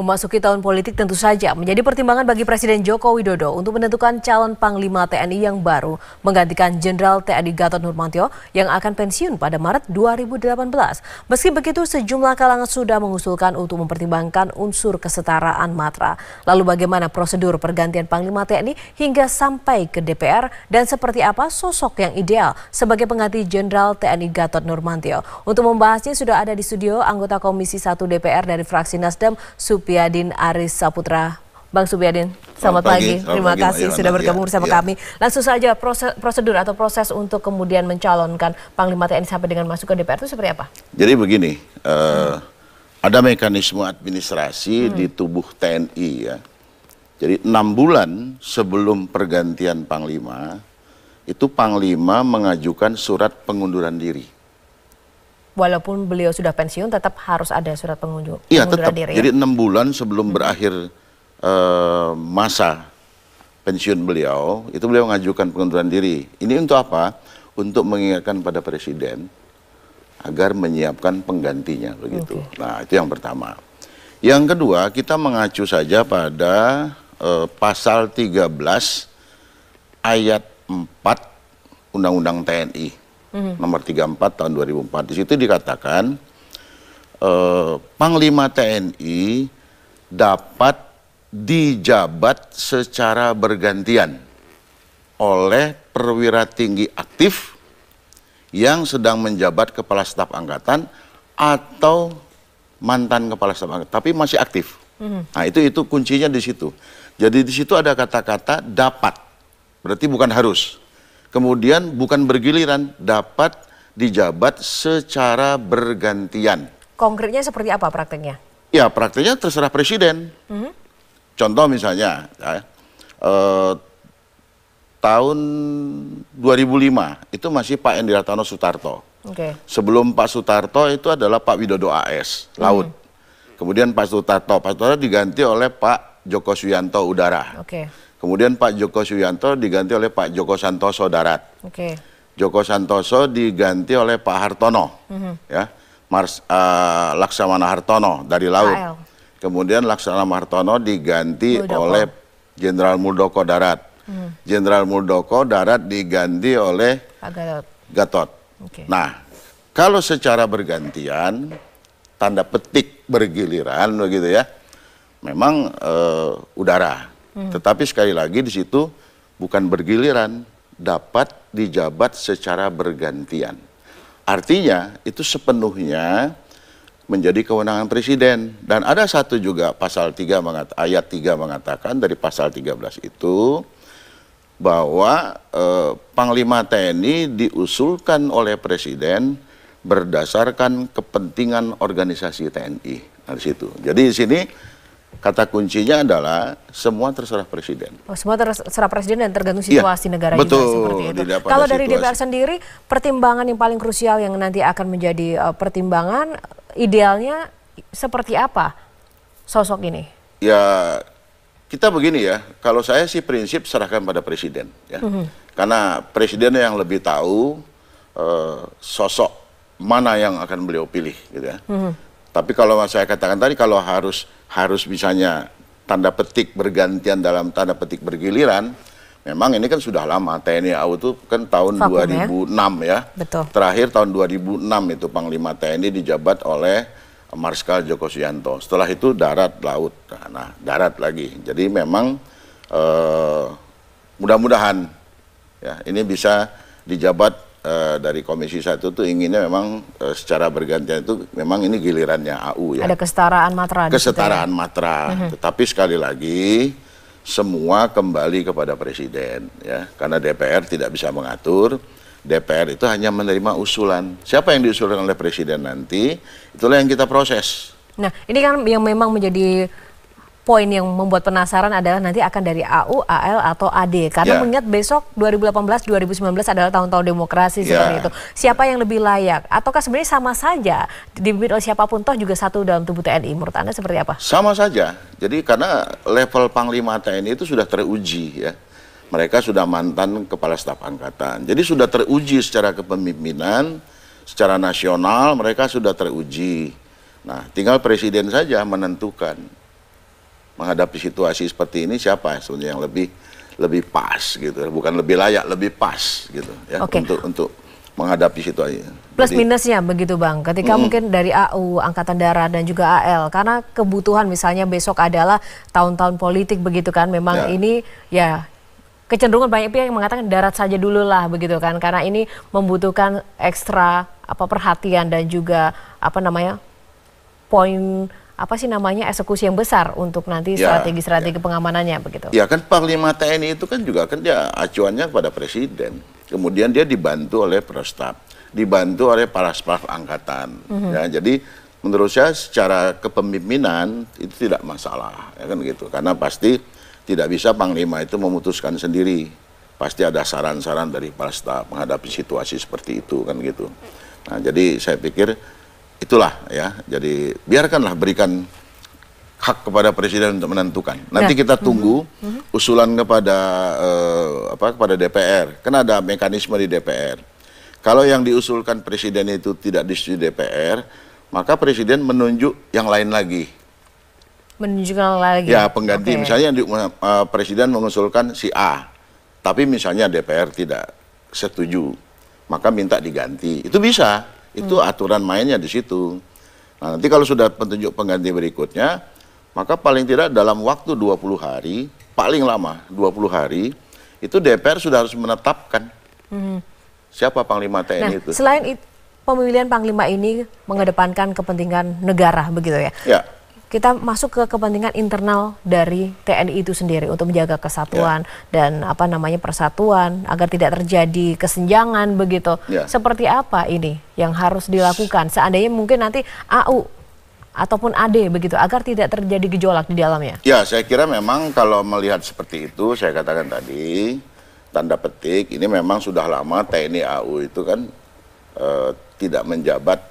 Memasuki tahun politik tentu saja menjadi pertimbangan bagi Presiden Joko Widodo untuk menentukan calon Panglima TNI yang baru menggantikan Jenderal TNI Gatot Nurmantio yang akan pensiun pada Maret 2018. Meski begitu, sejumlah kalangan sudah mengusulkan untuk mempertimbangkan unsur kesetaraan matra. Lalu bagaimana prosedur pergantian Panglima TNI hingga sampai ke DPR dan seperti apa sosok yang ideal sebagai pengganti Jenderal TNI Gatot Nurmantio. Untuk membahasnya sudah ada di studio anggota Komisi 1 DPR dari fraksi Nasdem, Supi Subiadin Aris Saputra. Bang Subiadin, selamat, selamat pagi. pagi. Selamat Terima pagi, kasih sudah bergabung ya, bersama ya. kami. Langsung saja proses, prosedur atau proses untuk kemudian mencalonkan Panglima TNI sampai dengan masuk ke DPR itu seperti apa? Jadi begini, uh, ada mekanisme administrasi hmm. di tubuh TNI ya. Jadi enam bulan sebelum pergantian Panglima, itu Panglima mengajukan surat pengunduran diri walaupun beliau sudah pensiun tetap harus ada surat pengunjung. Iya tetap. Diri, ya? Jadi enam bulan sebelum hmm. berakhir uh, masa pensiun beliau itu beliau mengajukan pengunduran diri. Ini untuk apa? Untuk mengingatkan pada presiden agar menyiapkan penggantinya begitu. Okay. Nah itu yang pertama. Yang kedua kita mengacu saja pada uh, pasal 13 ayat 4 Undang-Undang TNI hmm. nomor 34 tahun 2004. Di situ dikatakan eh, Panglima TNI dapat dijabat secara bergantian oleh perwira tinggi aktif yang sedang menjabat kepala staf angkatan atau mantan kepala staf angkatan tapi masih aktif. Hmm. Nah, itu itu kuncinya di situ. Jadi di situ ada kata-kata dapat. Berarti bukan harus kemudian bukan bergiliran, dapat dijabat secara bergantian. Konkretnya seperti apa prakteknya? Ya prakteknya terserah presiden. Mm -hmm. Contoh misalnya, ya, eh, tahun 2005 itu masih Pak Endi Tano Sutarto. Okay. Sebelum Pak Sutarto itu adalah Pak Widodo AS Laut. Mm. Kemudian Pak Sutarto, Pak Sutarto diganti oleh Pak Joko Suyanto Udara. Okay. Kemudian Pak Joko Suyanto diganti oleh Pak Joko Santoso Darat. Okay. Joko Santoso diganti oleh Pak Hartono, mm -hmm. ya, Mars, uh, Laksamana Hartono dari laut. KL. Kemudian Laksamana Hartono diganti Muldoko. oleh Jenderal Muldoko Darat. Mhm. Jenderal mm Muldoko Darat diganti oleh Pak Gatot. Gatot. Okay. Nah, kalau secara bergantian, tanda petik bergiliran begitu ya, memang uh, udara. Hmm. Tetapi sekali lagi di situ bukan bergiliran, dapat dijabat secara bergantian. Artinya itu sepenuhnya menjadi kewenangan presiden dan ada satu juga pasal 3 mengat ayat 3 mengatakan dari pasal 13 itu bahwa eh, panglima TNI diusulkan oleh presiden berdasarkan kepentingan organisasi TNI nah, di situ. Jadi di sini kata kuncinya adalah semua terserah presiden. Oh, semua terserah presiden dan tergantung iya, situasi ya, negara betul, juga seperti itu. Kalau dari situasi. DPR sendiri, pertimbangan yang paling krusial yang nanti akan menjadi uh, pertimbangan idealnya seperti apa sosok ini? Ya kita begini ya, kalau saya sih prinsip serahkan pada presiden ya. Mm -hmm. Karena presiden yang lebih tahu uh, sosok mana yang akan beliau pilih gitu ya. Mm -hmm. Tapi kalau saya katakan tadi kalau harus harus misalnya tanda petik bergantian dalam tanda petik bergiliran, memang ini kan sudah lama TNI AU itu kan tahun Fakum 2006 ya. ya. Betul. Terakhir tahun 2006 itu Panglima TNI dijabat oleh Marskal Joko Suyanto. Setelah itu darat laut. Nah, darat lagi. Jadi memang eh, mudah-mudahan ya ini bisa dijabat uh, dari Komisi Satu tuh inginnya memang uh, secara bergantian itu memang ini gilirannya AU ya. Ada kesetaraan matra. Ya? Kesetaraan ya? matra. Mm -hmm. Tetapi sekali lagi semua kembali kepada presiden ya karena DPR tidak bisa mengatur DPR itu hanya menerima usulan siapa yang diusulkan oleh presiden nanti itulah yang kita proses nah ini kan yang memang menjadi poin yang membuat penasaran adalah nanti akan dari AU, AL atau AD karena yeah. mengingat besok 2018 2019 adalah tahun-tahun demokrasi yeah. seperti itu. Siapa yang lebih layak ataukah sebenarnya sama saja dipimpin oleh siapapun toh juga satu dalam tubuh TNI menurut Anda seperti apa? Sama saja. Jadi karena level panglima TNI itu sudah teruji ya. Mereka sudah mantan kepala staf angkatan. Jadi sudah teruji secara kepemimpinan, secara nasional mereka sudah teruji. Nah, tinggal presiden saja menentukan menghadapi situasi seperti ini siapa sebenarnya yang lebih lebih pas gitu ya? bukan lebih layak lebih pas gitu ya okay. untuk untuk menghadapi situasi. Plus Jadi, minusnya begitu Bang, ketika mm -hmm. mungkin dari AU, Angkatan Darat dan juga AL, karena kebutuhan misalnya besok adalah tahun-tahun politik begitu kan, memang ya. ini ya kecenderungan banyak pihak yang mengatakan darat saja dulu lah begitu kan, karena ini membutuhkan ekstra apa perhatian dan juga apa namanya poin apa sih namanya eksekusi yang besar untuk nanti ya, strategi-strategi ya, ya. pengamanannya begitu. Ya kan Panglima TNI itu kan juga kan dia acuannya kepada presiden. Kemudian dia dibantu oleh Prestap, dibantu oleh para staf angkatan. Mm -hmm. Ya jadi menurut saya secara kepemimpinan itu tidak masalah ya kan gitu karena pasti tidak bisa Panglima itu memutuskan sendiri. Pasti ada saran-saran dari para staf menghadapi situasi seperti itu kan gitu. Nah, jadi saya pikir itulah ya. Jadi biarkanlah berikan hak kepada presiden untuk menentukan. Nah. Nanti kita mhm. tunggu mhm. usulan kepada uh, apa kepada DPR. Karena ada mekanisme di DPR. Kalau yang diusulkan presiden itu tidak disetujui DPR, maka presiden menunjuk yang lain lagi. Menunjuk yang lain lagi. Ya, pengganti okay. misalnya di, uh, presiden mengusulkan si A. Tapi misalnya DPR tidak setuju, maka minta diganti. Itu bisa. Itu hmm. aturan mainnya di situ. Nah, nanti kalau sudah petunjuk pengganti berikutnya, maka paling tidak dalam waktu 20 hari, paling lama 20 hari, itu DPR sudah harus menetapkan hmm. siapa Panglima TNI nah, itu. Selain itu, pemilihan Panglima ini mengedepankan kepentingan negara begitu ya? Ya kita masuk ke kepentingan internal dari TNI itu sendiri untuk menjaga kesatuan yeah. dan apa namanya persatuan agar tidak terjadi kesenjangan begitu. Yeah. Seperti apa ini yang harus dilakukan seandainya mungkin nanti AU ataupun AD begitu agar tidak terjadi gejolak di dalamnya? Ya, saya kira memang kalau melihat seperti itu saya katakan tadi tanda petik ini memang sudah lama TNI AU itu kan eh, tidak menjabat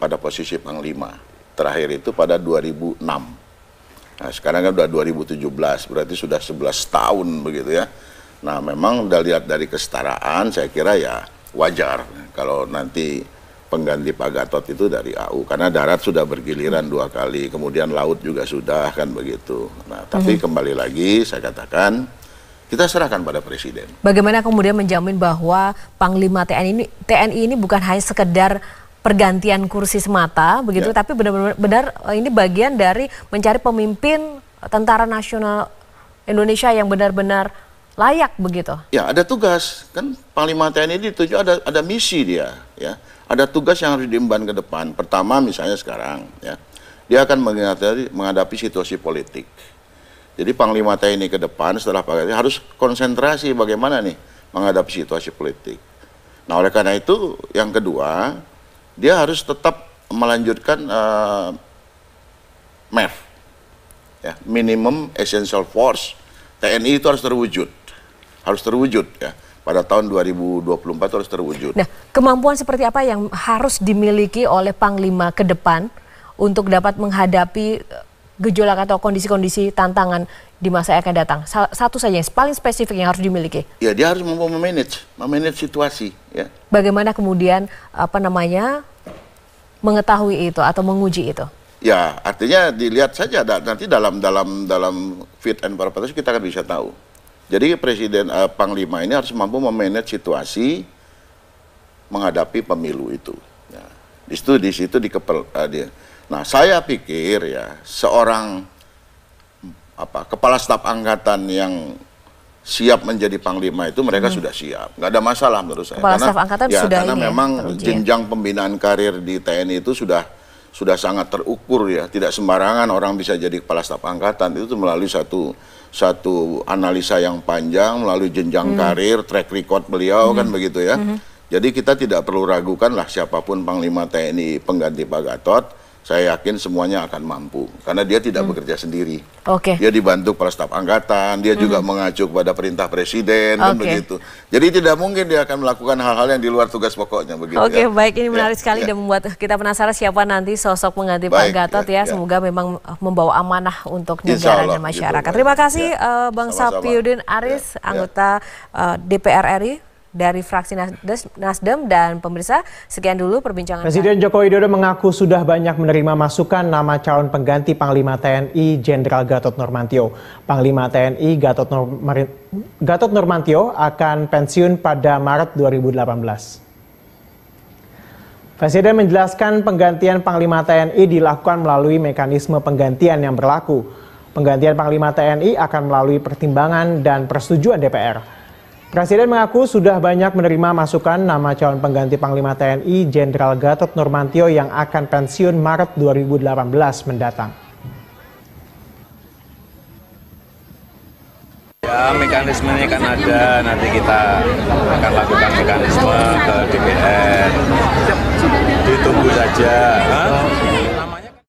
pada posisi panglima terakhir itu pada 2006. Nah, sekarang kan sudah 2017, berarti sudah 11 tahun begitu ya. Nah, memang udah lihat dari kesetaraan, saya kira ya wajar kalau nanti pengganti Pak Gatot itu dari AU karena darat sudah bergiliran dua kali, kemudian laut juga sudah kan begitu. Nah, tapi hmm. kembali lagi saya katakan kita serahkan pada presiden. Bagaimana kemudian menjamin bahwa Panglima TNI ini TNI ini bukan hanya sekedar pergantian kursi semata begitu, ya. tapi benar-benar eh, ini bagian dari mencari pemimpin tentara nasional Indonesia yang benar-benar layak begitu. Ya, ada tugas kan Panglima TNI dituju ada ada misi dia, ya. Ada tugas yang harus diemban ke depan. Pertama misalnya sekarang, ya. Dia akan menghadapi, menghadapi situasi politik. Jadi Panglima TNI ke depan setelah Pak harus konsentrasi bagaimana nih menghadapi situasi politik. Nah, oleh karena itu yang kedua, dia harus tetap melanjutkan uh, eh, MEF, ya, minimum essential force. TNI itu harus terwujud, harus terwujud ya. Pada tahun 2024 harus terwujud. Nah, kemampuan seperti apa yang harus dimiliki oleh Panglima ke depan untuk dapat menghadapi gejolak atau kondisi-kondisi tantangan di masa yang akan datang? Satu saja yang paling spesifik yang harus dimiliki. Ya, dia harus mampu memanage, memanage situasi. Ya. Bagaimana kemudian apa namanya mengetahui itu atau menguji itu? Ya, artinya dilihat saja nanti dalam dalam dalam fit and proper test kita akan bisa tahu. Jadi presiden uh, panglima ini harus mampu memanage situasi menghadapi pemilu itu. Ya. Di situ di situ di kepel, uh, eh, dia Nah, saya pikir ya seorang apa kepala staf angkatan yang siap menjadi panglima itu mereka hmm. sudah siap, nggak ada masalah menurut saya. Kepala karena, staf angkatan ya, sudah karena ini ya, memang ya, jenjang pembinaan karir di TNI itu sudah sudah sangat terukur ya, tidak sembarangan orang bisa jadi kepala staf angkatan itu melalui satu satu analisa yang panjang melalui jenjang hmm. karir, track record beliau kan hmm. kan begitu ya. Hmm. Jadi kita tidak perlu ragukan lah siapapun panglima TNI pengganti Pak Gatot saya yakin semuanya akan mampu karena dia tidak hmm. bekerja sendiri. Oke. Okay. Dia dibantu para staf angkatan, dia hmm. juga mengacu kepada perintah presiden okay. dan begitu. Jadi tidak mungkin dia akan melakukan hal-hal yang di luar tugas pokoknya begitu. Ya. Oke, okay, ya. baik ini menarik ya, sekali ya. dan membuat kita penasaran siapa nanti sosok pengganti Pak Gatot ya, ya. ya. Semoga memang eh, membawa amanah untuk negara Allah, dan masyarakat. Gitu, Terima kasih ya. Eh, Bang Sapiudin Aris, ya. ya. anggota ya. DPR RI dari fraksi Nasdem dan pemirsa sekian dulu perbincangan. Presiden Joko Widodo mengaku sudah banyak menerima masukan nama calon pengganti Panglima TNI Jenderal Gatot Nurmantio. Panglima TNI Gatot, Nur Gatot Nurmantio akan pensiun pada Maret 2018. Presiden menjelaskan penggantian Panglima TNI dilakukan melalui mekanisme penggantian yang berlaku. Penggantian Panglima TNI akan melalui pertimbangan dan persetujuan DPR. Presiden mengaku sudah banyak menerima masukan nama calon pengganti Panglima TNI Jenderal Gatot Nurmantio yang akan pensiun Maret 2018 mendatang. Ya, mekanismenya kan ada, nanti kita akan lakukan mekanisme ke DPR. Ditunggu saja. Hah?